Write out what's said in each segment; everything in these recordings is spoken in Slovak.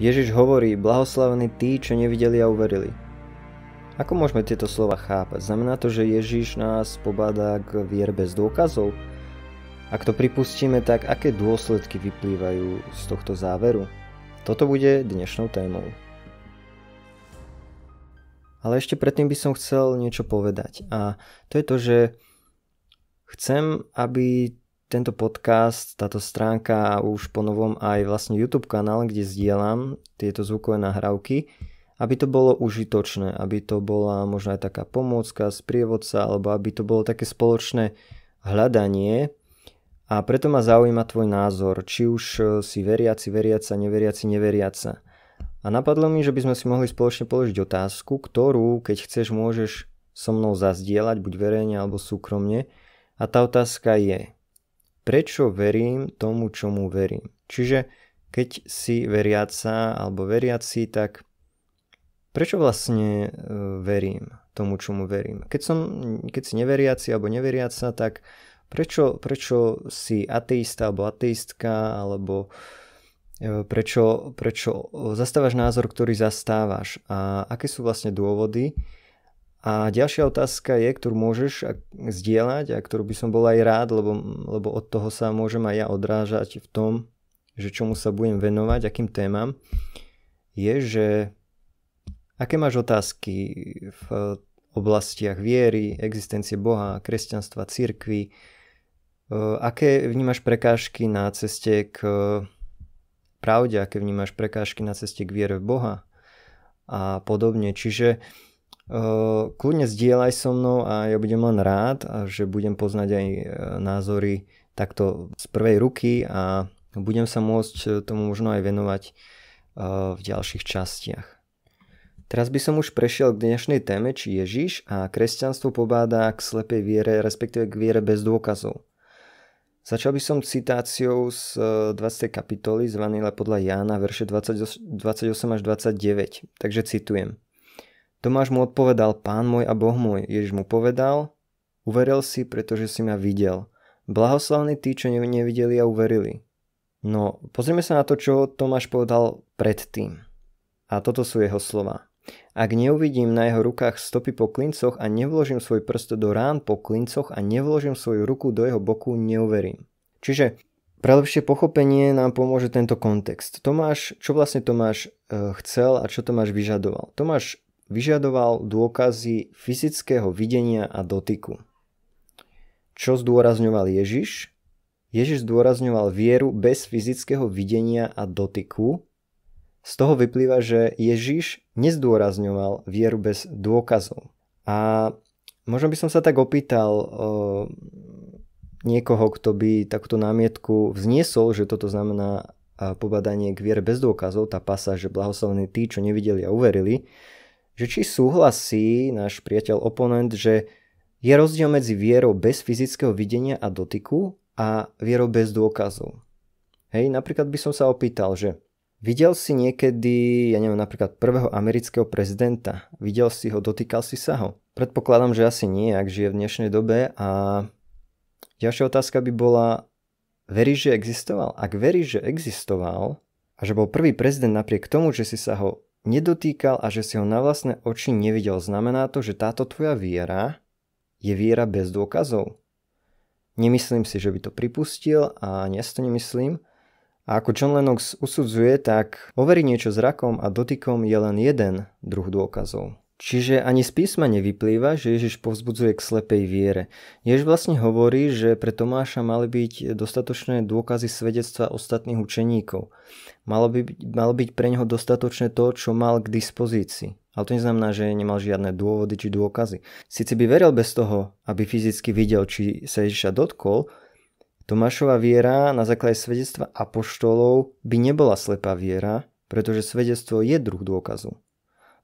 Ježiš hovorí, blahoslavení tí, čo nevideli a uverili. Ako môžeme tieto slova chápať? Znamená to, že Ježiš nás pobáda k vier bez dôkazov? Ak to pripustíme, tak aké dôsledky vyplývajú z tohto záveru? Toto bude dnešnou témou. Ale ešte predtým by som chcel niečo povedať. A to je to, že chcem, aby tento podcast, táto stránka a už po novom aj vlastne YouTube kanál, kde zdieľam tieto zvukové nahrávky, aby to bolo užitočné, aby to bola možno aj taká pomôcka, sprievodca, alebo aby to bolo také spoločné hľadanie. A preto ma zaujíma tvoj názor, či už e, si veriaci, veriaca, neveriaci, neveriaca. A napadlo mi, že by sme si mohli spoločne položiť otázku, ktorú, keď chceš, môžeš so mnou zazdieľať, buď verejne alebo súkromne. A tá otázka je, prečo verím tomu, čomu verím. Čiže keď si veriaca alebo veriaci, tak prečo vlastne e, verím tomu, čomu verím? Keď, som, keď si neveriaci alebo neveriaca, tak prečo, prečo si ateista alebo ateistka alebo e, prečo, prečo e, zastávaš názor, ktorý zastávaš a aké sú vlastne dôvody, a ďalšia otázka je, ktorú môžeš zdieľať a ktorú by som bol aj rád, lebo, lebo od toho sa môžem aj ja odrážať v tom, že čomu sa budem venovať, akým témam, je, že aké máš otázky v oblastiach viery, existencie Boha, kresťanstva, církvy, e, aké vnímaš prekážky na ceste k pravde, aké vnímaš prekážky na ceste k viere v Boha a podobne. Čiže Ehm, kľudne zdieľaj so mnou a ja budem len rád, že budem poznať aj e, názory takto z prvej ruky a budem sa môcť e, tomu možno aj venovať e, v ďalších častiach. Teraz by som už prešiel k dnešnej téme, či Ježiš a kresťanstvo pobáda k slepej viere, respektíve k viere bez dôkazov. Začal by som citáciou z 20. kapitoly z Vanila podľa Jána, verše 20, 28 až 29, takže citujem. Tomáš mu odpovedal, pán môj a boh môj. Ježiš mu povedal, uveril si, pretože si ma videl. Blahoslavní tí, čo nevideli a uverili. No, pozrieme sa na to, čo Tomáš povedal predtým. A toto sú jeho slova. Ak neuvidím na jeho rukách stopy po klincoch a nevložím svoj prst do rán po klincoch a nevložím svoju ruku do jeho boku, neuverím. Čiže pre lepšie pochopenie nám pomôže tento kontext. Tomáš, čo vlastne Tomáš eh, chcel a čo Tomáš vyžadoval? Tomáš vyžadoval dôkazy fyzického videnia a dotyku. Čo zdôrazňoval Ježiš? Ježiš zdôrazňoval vieru bez fyzického videnia a dotyku. Z toho vyplýva, že Ježiš nezdôrazňoval vieru bez dôkazov. A možno by som sa tak opýtal eh, niekoho, kto by takúto námietku vzniesol, že toto znamená eh, pobadanie k viere bez dôkazov, tá pasáž, že blahoslavení tí, čo nevideli a uverili, že či súhlasí náš priateľ oponent, že je rozdiel medzi vierou bez fyzického videnia a dotyku a vierou bez dôkazov. Hej, napríklad by som sa opýtal, že videl si niekedy, ja neviem, napríklad prvého amerického prezidenta, videl si ho, dotýkal si sa ho. Predpokladám, že asi nie, ak žije v dnešnej dobe a ďalšia otázka by bola, veríš, že existoval? Ak veríš, že existoval a že bol prvý prezident napriek tomu, že si sa ho nedotýkal a že si ho na vlastné oči nevidel, znamená to, že táto tvoja viera je viera bez dôkazov. Nemyslím si, že by to pripustil a ja si to nemyslím. A ako John Lennox usudzuje, tak overiť niečo zrakom a dotykom je len jeden druh dôkazov. Čiže ani z písma nevyplýva, že Ježiš povzbudzuje k slepej viere. Ježiš vlastne hovorí, že pre Tomáša mali byť dostatočné dôkazy svedectva ostatných učeníkov. Malo, by, malo byť pre neho dostatočné to, čo mal k dispozícii. Ale to neznamená, že nemal žiadne dôvody či dôkazy. Sice by veril bez toho, aby fyzicky videl, či sa Ježiša dotkol, Tomášova viera na základe svedectva apoštolov by nebola slepá viera, pretože svedectvo je druh dôkazu.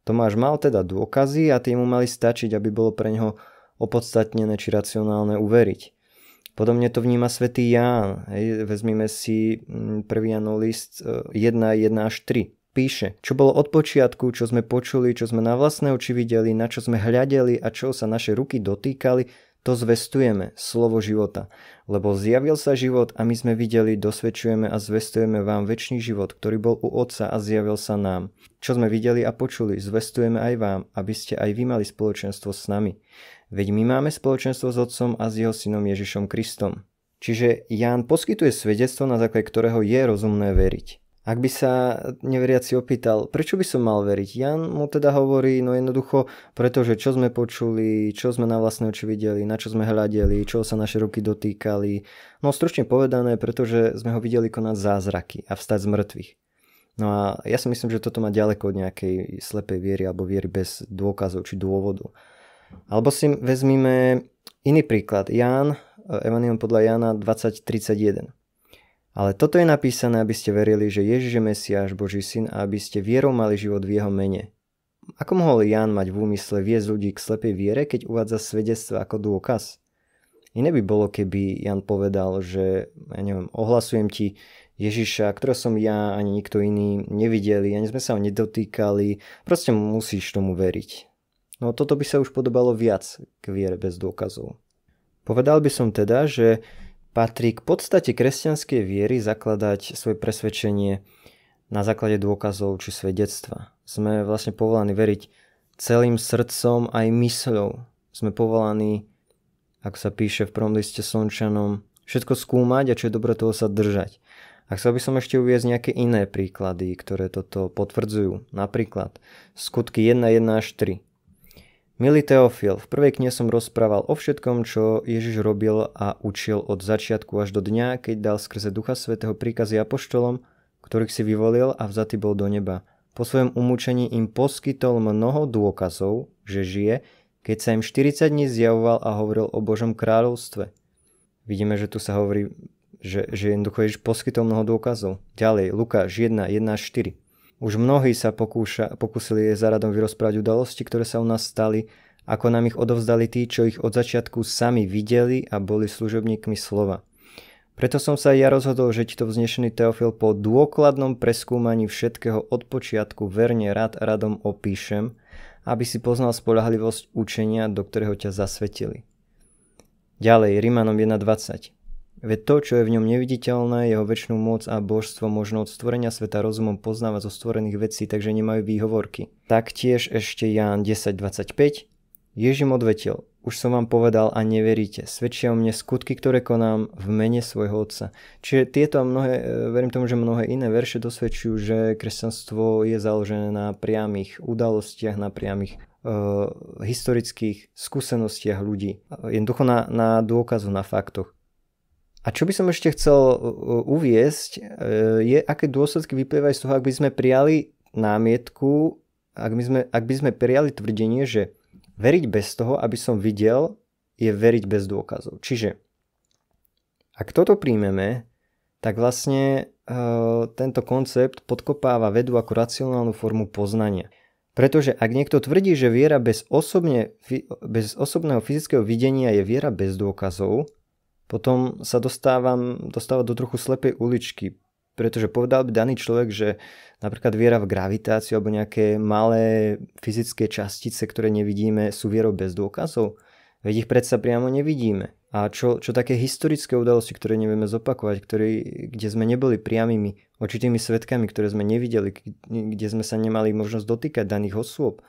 Tomáš mal teda dôkazy a tie mu mali stačiť, aby bolo pre neho opodstatnené či racionálne uveriť. Podobne to vníma svätý Ján. Hej, vezmime si 1. Mm, Janov list 1, e, 1 až 3. Píše, čo bolo od počiatku, čo sme počuli, čo sme na vlastné oči videli, na čo sme hľadeli a čo sa naše ruky dotýkali, to zvestujeme, slovo života. Lebo zjavil sa život a my sme videli, dosvedčujeme a zvestujeme vám väčší život, ktorý bol u Otca a zjavil sa nám. Čo sme videli a počuli, zvestujeme aj vám, aby ste aj vy mali spoločenstvo s nami. Veď my máme spoločenstvo s Otcom a s jeho synom Ježišom Kristom. Čiže Ján poskytuje svedectvo, na základe ktorého je rozumné veriť. Ak by sa neveriaci opýtal, prečo by som mal veriť, Jan mu teda hovorí, no jednoducho, pretože čo sme počuli, čo sme na vlastné oči videli, na čo sme hľadeli, čo sa naše ruky dotýkali. No stručne povedané, pretože sme ho videli konať zázraky a vstať z mŕtvych. No a ja si myslím, že toto má ďaleko od nejakej slepej viery alebo viery bez dôkazov či dôvodu. Alebo si vezmime iný príklad. Ján, e, Evanion podľa Jana 20.31. Ale toto je napísané, aby ste verili, že Ježiš je Mesiáš, Boží syn a aby ste vierou mali život v jeho mene. Ako mohol Ján mať v úmysle viesť ľudí k slepej viere, keď uvádza svedectvo ako dôkaz? Iné by bolo, keby Jan povedal, že, ja neviem, ohlasujem ti Ježiša, ktorého som ja ani nikto iný nevideli, ani sme sa ho nedotýkali, proste musíš tomu veriť. No toto by sa už podobalo viac k viere bez dôkazov. Povedal by som teda, že patrí k podstate kresťanskej viery zakladať svoje presvedčenie na základe dôkazov či svedectva. Sme vlastne povolaní veriť celým srdcom aj mysľou. Sme povolaní, ako sa píše v prvom liste Sončanom, všetko skúmať a čo je dobré toho sa držať. A chcel by som ešte uviezť nejaké iné príklady, ktoré toto potvrdzujú. Napríklad skutky 1.1 až 3. Milý Teofil, v prvej knihe som rozprával o všetkom, čo Ježiš robil a učil od začiatku až do dňa, keď dal skrze Ducha Svetého príkazy apoštolom, ktorých si vyvolil a vzatý bol do neba. Po svojom umúčení im poskytol mnoho dôkazov, že žije, keď sa im 40 dní zjavoval a hovoril o Božom kráľovstve. Vidíme, že tu sa hovorí, že, že jednoducho Ježiš poskytol mnoho dôkazov. Ďalej, Lukáš 1, 1 4. Už mnohí sa pokúša, pokúsili jej zaradom vyrozprávať udalosti, ktoré sa u nás stali, ako nám ich odovzdali tí, čo ich od začiatku sami videli a boli služobníkmi slova. Preto som sa aj ja rozhodol, že ti to vznešený Teofil po dôkladnom preskúmaní všetkého od počiatku verne rád a radom opíšem, aby si poznal spolahlivosť učenia, do ktorého ťa zasvetili. Ďalej, Rímanom Veď to, čo je v ňom neviditeľné, jeho väčšinu moc a božstvo možno od stvorenia sveta rozumom poznávať zo stvorených vecí, takže nemajú výhovorky. Taktiež ešte Ján 10.25 Ježim odvetil, už som vám povedal a neveríte. Svedčia o mne skutky, ktoré konám v mene svojho otca. Čiže tieto a mnohé, e, verím tomu, že mnohé iné verše dosvedčujú, že kresťanstvo je založené na priamých udalostiach, na priamých uh, historických skúsenostiach ľudí. Jednoducho na, na dôkazu, na faktoch. A čo by som ešte chcel uh, uh, uviesť, uh, je, aké dôsledky vyplývajú z toho, ak by sme prijali námietku, ak by sme, ak by sme prijali tvrdenie, že veriť bez toho, aby som videl, je veriť bez dôkazov. Čiže ak toto príjmeme, tak vlastne e, tento koncept podkopáva vedu ako racionálnu formu poznania. Pretože ak niekto tvrdí, že viera bez, osobne, bez osobného fyzického videnia je viera bez dôkazov, potom sa dostávam, dostávam do trochu slepej uličky, pretože povedal by daný človek, že napríklad viera v gravitáciu alebo nejaké malé fyzické častice, ktoré nevidíme, sú vierou bez dôkazov. Veď ich predsa priamo nevidíme. A čo, čo také historické udalosti, ktoré nevieme zopakovať, ktorý, kde sme neboli priamými, očitými svetkami, ktoré sme nevideli, kde sme sa nemali možnosť dotýkať daných osôb.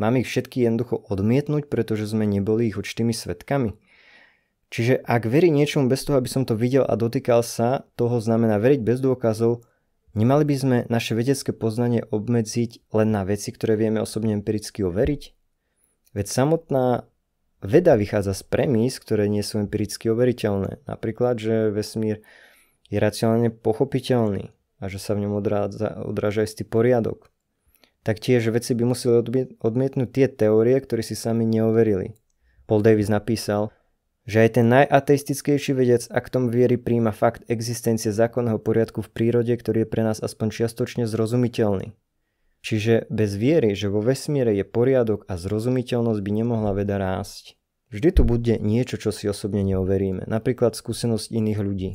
mám ich všetky jednoducho odmietnúť, pretože sme neboli ich očitými svetkami. Čiže ak verí niečomu bez toho, aby som to videl a dotýkal sa, toho znamená veriť bez dôkazov, nemali by sme naše vedecké poznanie obmedziť len na veci, ktoré vieme osobne empiricky overiť? Veď samotná veda vychádza z premís, ktoré nie sú empiricky overiteľné. Napríklad, že vesmír je racionálne pochopiteľný a že sa v ňom odráža, odráža istý poriadok. Taktiež veci by museli odmietnúť tie teórie, ktoré si sami neoverili. Paul Davis napísal, že aj ten najateistickejší vedec tom viery príjma fakt existencie zákonného poriadku v prírode, ktorý je pre nás aspoň čiastočne zrozumiteľný. Čiže bez viery, že vo vesmíre je poriadok a zrozumiteľnosť by nemohla veda rásť. Vždy tu bude niečo, čo si osobne neoveríme, napríklad skúsenosť iných ľudí.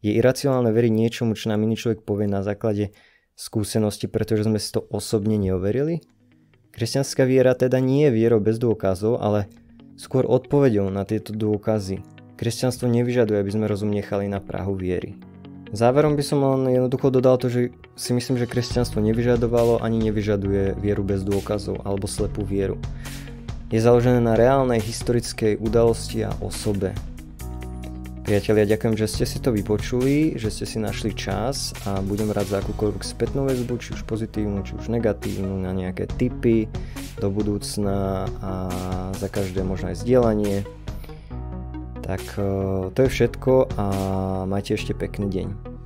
Je iracionálne veriť niečomu, čo nám iný človek povie na základe skúsenosti, pretože sme si to osobne neoverili? Kresťanská viera teda nie je vierou bez dôkazov, ale skôr odpovedou na tieto dôkazy. Kresťanstvo nevyžaduje, aby sme rozum nechali na Prahu viery. Záverom by som len jednoducho dodal to, že si myslím, že kresťanstvo nevyžadovalo ani nevyžaduje vieru bez dôkazov alebo slepú vieru. Je založené na reálnej historickej udalosti a osobe, Priatelia, ďakujem, že ste si to vypočuli, že ste si našli čas a budem rád za akúkoľvek spätnú väzbu, či už pozitívnu, či už negatívnu, na nejaké tipy do budúcna a za každé možné zdieľanie. Tak eh, to je všetko a majte ešte pekný deň.